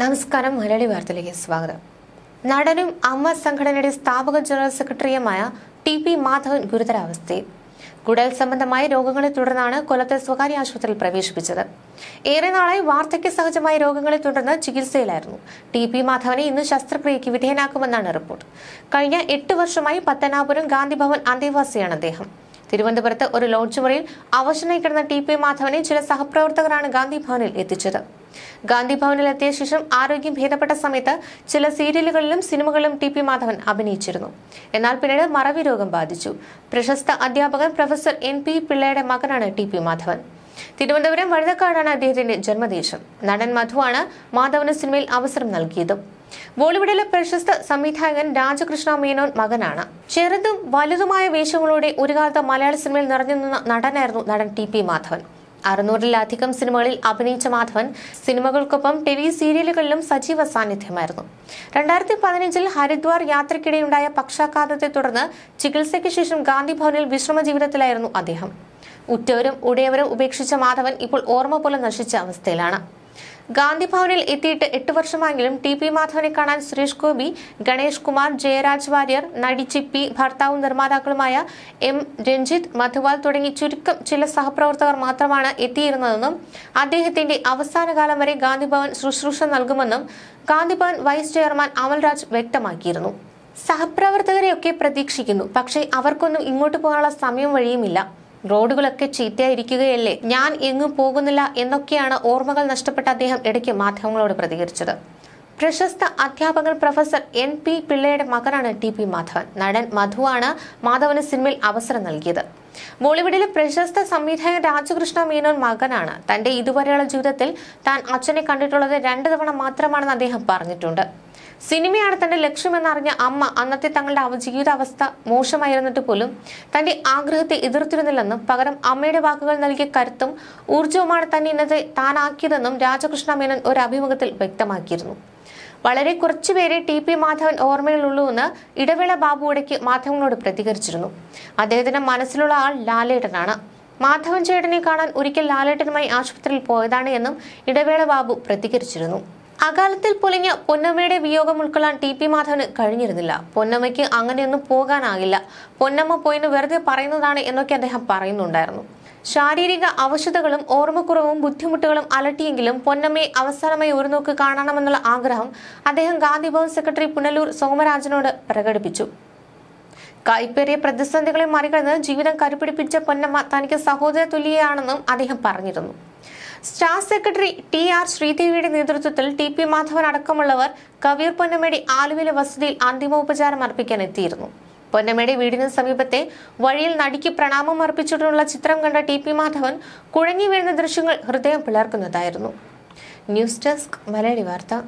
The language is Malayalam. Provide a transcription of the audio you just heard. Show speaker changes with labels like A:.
A: നമസ്കാരം മലയാളി വാർത്തയിലേക്ക് സ്വാഗതം നടനും അമ്മ സംഘടനയുടെ സ്ഥാപക ജനറൽ സെക്രട്ടറിയുമായ ടി പി മാധവൻ ഗുരുതരാവസ്ഥയിൽ കുടൽ സംബന്ധമായ രോഗങ്ങളെ തുടർന്നാണ് കൊല്ലത്തെ സ്വകാര്യ ആശുപത്രിയിൽ പ്രവേശിപ്പിച്ചത് ഏറെ നാളായി വാർദ്ധക്യ സഹജമായ രോഗങ്ങളെ തുടർന്ന് ചികിത്സയിലായിരുന്നു ടി പി മാധവനെ ഇന്ന് ശസ്ത്രക്രിയയ്ക്ക് വിധേയനാക്കുമെന്നാണ് റിപ്പോർട്ട് കഴിഞ്ഞ എട്ട് വർഷമായി പത്തനാപുരം ഗാന്ധിഭവൻ അന്തേവാസിയാണ് അദ്ദേഹം തിരുവനന്തപുരത്ത് ഒരു ലോഡ്ജ് മുറിയിൽ അവശനായി കിടന്ന ടി പി മാധവനെ ചില സഹപ്രവർത്തകരാണ് ഗാന്ധിഭവനിൽ എത്തിച്ചത് ഗാന്ധി ഭവനിലെത്തിയ ശേഷം ആരോഗ്യം ഭേദപ്പെട്ട സമയത്ത് ചില സീരിയലുകളിലും സിനിമകളിലും ടി പി മാധവൻ അഭിനയിച്ചിരുന്നു എന്നാൽ പിന്നീട് മറവി രോഗം ബാധിച്ചു പ്രശസ്ത അധ്യാപകൻ പ്രൊഫസർ എൻ പി പിള്ളയുടെ മകനാണ് ടി പി മാധവൻ തിരുവനന്തപുരം വഴുതക്കാടാണ് അദ്ദേഹത്തിന്റെ ജന്മദേശം നടൻ മധുവാണ് മാധവന് സിനിമയിൽ അവസരം നൽകിയതും ബോളിവുഡിലെ പ്രശസ്ത സംവിധായകൻ രാജകൃഷ്ണ മേനോൻ മകനാണ് ചെറുതും വലുതുമായ വേഷങ്ങളോടെ ഒരു കാലത്ത് മലയാള സിനിമയിൽ നിറഞ്ഞു നിന്ന നടനായിരുന്നു നടൻ ടി പി മാധവൻ അറുന്നൂറിലധികം സിനിമകളിൽ അഭിനയിച്ച മാധവൻ സിനിമകൾക്കൊപ്പം ടെലി സീരിയലുകളിലും സജീവ സാന്നിധ്യമായിരുന്നു രണ്ടായിരത്തി പതിനഞ്ചിൽ ഹരിദ്വാർ യാത്രയ്ക്കിടെയുണ്ടായ പക്ഷാഘാതത്തെ തുടർന്ന് ചികിത്സയ്ക്ക് ശേഷം ഗാന്ധി ഭവനിൽ വിശ്രമ ജീവിതത്തിലായിരുന്നു അദ്ദേഹം ഉറ്റവരും ഉടയവരും ഉപേക്ഷിച്ച മാധവൻ ഇപ്പോൾ ഓർമ്മ പോലെ നശിച്ച അവസ്ഥയിലാണ് ഗാന്ധിഭവനിൽ എത്തിയിട്ട് എട്ട് വർഷമായെങ്കിലും ടി പി മാധവനെ കാണാൻ സുരേഷ് ഗോപി ഗണേഷ് കുമാർ ജയരാജ് വാര്യർ നടി ചിപ്പി ഭർത്താവും നിർമ്മാതാക്കളുമായ എം രഞ്ജിത്ത് മധുവാൽ തുടങ്ങി ചുരുക്കം ചില സഹപ്രവർത്തകർ മാത്രമാണ് എത്തിയിരുന്നതെന്നും അദ്ദേഹത്തിന്റെ അവസാനകാലം വരെ ഗാന്ധിഭവൻ ശുശ്രൂഷ നൽകുമെന്നും ഗാന്ധിഭവൻ വൈസ് ചെയർമാൻ അമൽരാജ് വ്യക്തമാക്കിയിരുന്നു സഹപ്രവർത്തകരെയൊക്കെ പ്രതീക്ഷിക്കുന്നു പക്ഷേ അവർക്കൊന്നും ഇങ്ങോട്ട് പോകാനുള്ള സമയം വഴിയുമില്ല റോഡുകളൊക്കെ ചീത്തയായിരിക്കുകയല്ലേ ഞാൻ എങ്ങും പോകുന്നില്ല എന്നൊക്കെയാണ് ഓർമ്മകൾ നഷ്ടപ്പെട്ട അദ്ദേഹം ഇടയ്ക്ക് മാധ്യമങ്ങളോട് പ്രതികരിച്ചത് പ്രശസ്ത അധ്യാപകൻ പ്രൊഫസർ എൻ പി പിള്ളയുടെ മകനാണ് ടി പി മാധവൻ നടൻ മധുവാണ് മാധവന് സിനിമയിൽ അവസരം നൽകിയത് ബോളിവുഡിലെ പ്രശസ്ത സംവിധായകൻ രാജകൃഷ്ണ മീനോൻ മകനാണ് തന്റെ ഇതുവരെയുള്ള ജീവിതത്തിൽ താൻ അച്ഛനെ കണ്ടിട്ടുള്ളത് രണ്ടു തവണ മാത്രമാണെന്ന് അദ്ദേഹം പറഞ്ഞിട്ടുണ്ട് സിനിമയാണ് തന്റെ ലക്ഷ്യമെന്നറിഞ്ഞ അമ്മ അന്നത്തെ തങ്ങളുടെ ജീവിതാവസ്ഥ മോശമായിരുന്നിട്ട് പോലും തന്റെ ആഗ്രഹത്തെ എതിർത്തിരുന്നില്ലെന്നും പകരം അമ്മയുടെ വാക്കുകൾ നൽകിയ കരുത്തും ഊർജവുമാണ് തന്നെ ഇന്നത്തെ താനാക്കിയതെന്നും രാജകൃഷ്ണ മേനൻ ഒരു അഭിമുഖത്തിൽ വ്യക്തമാക്കിയിരുന്നു വളരെ കുറച്ചുപേരെ ടി പി മാധവൻ ഓർമ്മയിലുള്ളൂ എന്ന് ഇടവേള ബാബു ഇടയ്ക്ക് മാധവനോട് പ്രതികരിച്ചിരുന്നു അദ്ദേഹത്തിന്റെ മനസ്സിലുള്ള ആൾ ലാലേട്ടനാണ് മാധവൻ ചേട്ടനെ കാണാൻ ഒരിക്കൽ ലാലേട്ടനുമായി ആശുപത്രിയിൽ പോയതാണ് എന്നും ഇടവേള ബാബു പ്രതികരിച്ചിരുന്നു അകാലത്തിൽ പൊലിഞ്ഞ പൊന്നമ്മയുടെ വിയോഗം ഉൾക്കൊള്ളാൻ ടി പി മാധവന് കഴിഞ്ഞിരുന്നില്ല പൊന്നമ്മയ്ക്ക് അങ്ങനെയൊന്നും പോകാനാകില്ല പൊന്നമ്മ പോയിന്ന് വെറുതെ പറയുന്നതാണ് എന്നൊക്കെ അദ്ദേഹം പറയുന്നുണ്ടായിരുന്നു ശാരീരിക അവശതകളും ഓർമ്മക്കുറവും ബുദ്ധിമുട്ടുകളും അലട്ടിയെങ്കിലും പൊന്നമ്മയെ അവസാനമായി ഒരു നോക്ക് കാണണമെന്നുള്ള ആഗ്രഹം അദ്ദേഹം ഗാന്ധിഭവൻ സെക്രട്ടറി പുനലൂർ സോമരാജനോട് പ്രകടിപ്പിച്ചു കൈപ്പേറിയ പ്രതിസന്ധികളെ മറികടന്ന് ജീവിതം കരുപിടിപ്പിച്ച പൊന്നമ്മ തനിക്ക് സഹോദര തുല്യയാണെന്നും അദ്ദേഹം പറഞ്ഞിരുന്നു സ്റ്റാർ സെക്രട്ടറി ടി ആർ ശ്രീദേവിയുടെ നേതൃത്വത്തിൽ ടി പി മാധവൻ അടക്കമുള്ളവർ കവീർ പൊന്നമേടി ആലുവിലെ വസതിയിൽ അന്തിമോപചാരം അർപ്പിക്കാൻ എത്തിയിരുന്നു പൊന്നമേടി വീടിന് സമീപത്തെ വഴിയിൽ നടിക്ക് പ്രണാമം അർപ്പിച്ചിട്ടുള്ള ചിത്രം കണ്ട ടി പി മാധവൻ കുഴങ്ങി വീഴുന്ന ദൃശ്യങ്ങൾ ഹൃദയം പിളർക്കുന്നതായിരുന്നു ന്യൂസ് ഡെസ്ക് മലയാളി വാർത്ത